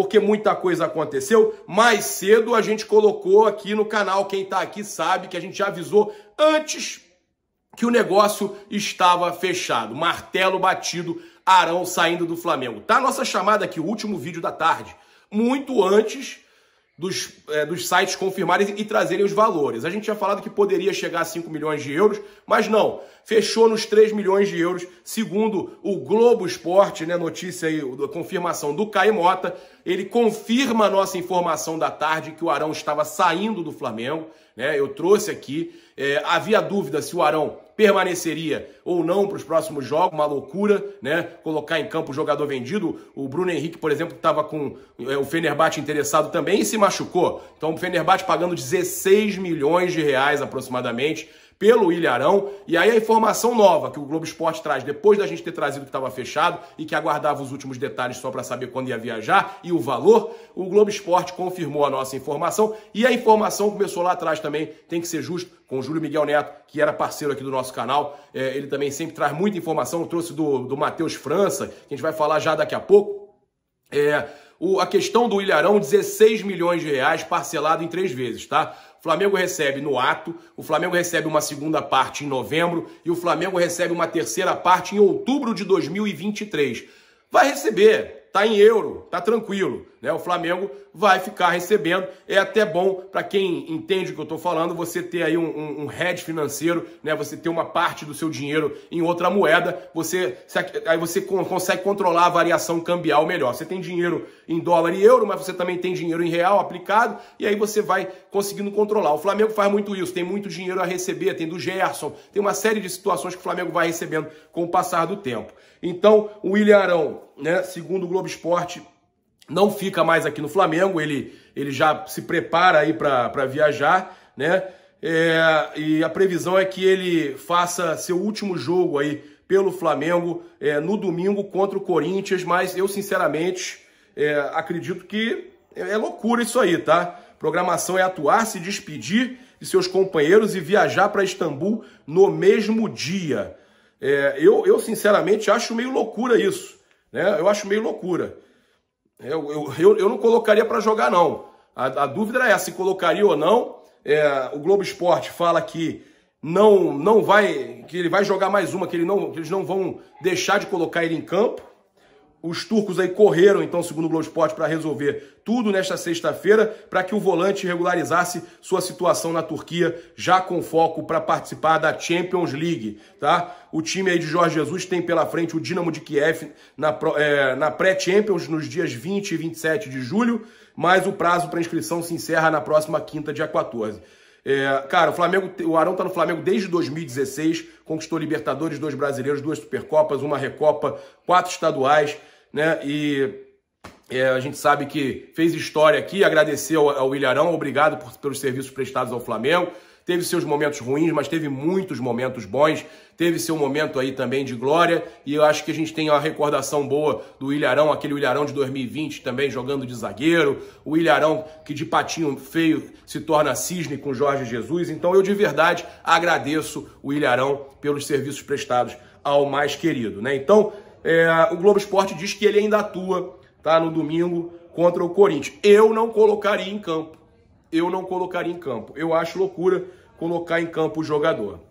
porque muita coisa aconteceu. Mais cedo a gente colocou aqui no canal, quem está aqui sabe que a gente já avisou antes que o negócio estava fechado. Martelo batido, Arão saindo do Flamengo. Tá a nossa chamada aqui, o último vídeo da tarde. Muito antes dos, é, dos sites confirmarem e trazerem os valores. A gente tinha falado que poderia chegar a 5 milhões de euros, mas não. Fechou nos 3 milhões de euros, segundo o Globo Esporte, né? Notícia aí, confirmação do Caimota. Ele confirma a nossa informação da tarde que o Arão estava saindo do Flamengo. Né? Eu trouxe aqui, é, havia dúvida se o Arão permaneceria ou não para os próximos jogos, uma loucura, né? Colocar em campo o jogador vendido. O Bruno Henrique, por exemplo, estava com é, o Fenerbahçe interessado também e se machucou. Então o Fenerbahçe pagando 16 milhões de reais aproximadamente pelo Ilharão. E aí a informação nova que o Globo Esporte traz, depois da gente ter trazido que estava fechado e que aguardava os últimos detalhes só para saber quando ia viajar e o valor, o Globo Esporte confirmou a nossa informação. E a informação começou lá atrás também, tem que ser justo, com o Júlio Miguel Neto, que era parceiro aqui do nosso canal. É, ele também sempre traz muita informação, trouxe do, do Matheus França, que a gente vai falar já daqui a pouco. É, o, a questão do Ilharão, 16 milhões de reais parcelado em três vezes, tá? O Flamengo recebe no ato, o Flamengo recebe uma segunda parte em novembro e o Flamengo recebe uma terceira parte em outubro de 2023. Vai receber, tá em euro, tá tranquilo, né? O Flamengo vai ficar recebendo. É até bom para quem entende o que eu estou falando, você ter aí um, um, um hedge financeiro, né? Você ter uma parte do seu dinheiro em outra moeda, você aí você consegue controlar a variação cambial melhor. Você tem dinheiro em dólar e euro, mas você também tem dinheiro em real aplicado e aí você vai conseguindo controlar. O Flamengo faz muito isso, tem muito dinheiro a receber, tem do Gerson, tem uma série de situações que o Flamengo vai recebendo com o passar do tempo. Então, o William Arão né, segundo o Globo Esporte, não fica mais aqui no Flamengo, ele, ele já se prepara aí para viajar, né? É, e a previsão é que ele faça seu último jogo aí pelo Flamengo é, no domingo contra o Corinthians, mas eu sinceramente é, acredito que é, é loucura isso aí, tá? Programação é atuar, se despedir de seus companheiros e viajar para Istambul no mesmo dia. É, eu, eu, sinceramente, acho meio loucura isso. Né? Eu acho meio loucura. Eu, eu, eu, eu não colocaria para jogar, não. A, a, dúvida é se colocaria ou não. É, o Globo Esporte fala que não não vai que ele vai jogar mais uma, que, ele não, que eles não vão deixar de colocar ele em campo os turcos aí correram, então, segundo o Globoesporte, para resolver tudo nesta sexta-feira, para que o volante regularizasse sua situação na Turquia, já com foco para participar da Champions League, tá? O time aí de Jorge Jesus tem pela frente o Dinamo de Kiev na, é, na pré-Champions nos dias 20 e 27 de julho, mas o prazo para inscrição se encerra na próxima quinta, dia 14. É, cara, o Flamengo, o Arão tá no Flamengo desde 2016, conquistou Libertadores, dois brasileiros, duas Supercopas, uma Recopa, quatro estaduais né? E é, a gente sabe que fez história aqui, agradecer ao, ao Ilharão, obrigado por, pelos serviços prestados ao Flamengo. Teve seus momentos ruins, mas teve muitos momentos bons. Teve seu momento aí também de glória. E eu acho que a gente tem uma recordação boa do Ilharão, aquele Ilharão de 2020 também jogando de zagueiro. O Ilharão que de patinho feio se torna cisne com Jorge Jesus. Então eu de verdade agradeço o Ilharão pelos serviços prestados ao mais querido. Né? Então é, o Globo Esporte diz que ele ainda atua tá, no domingo contra o Corinthians. Eu não colocaria em campo. Eu não colocaria em campo. Eu acho loucura colocar em campo o jogador.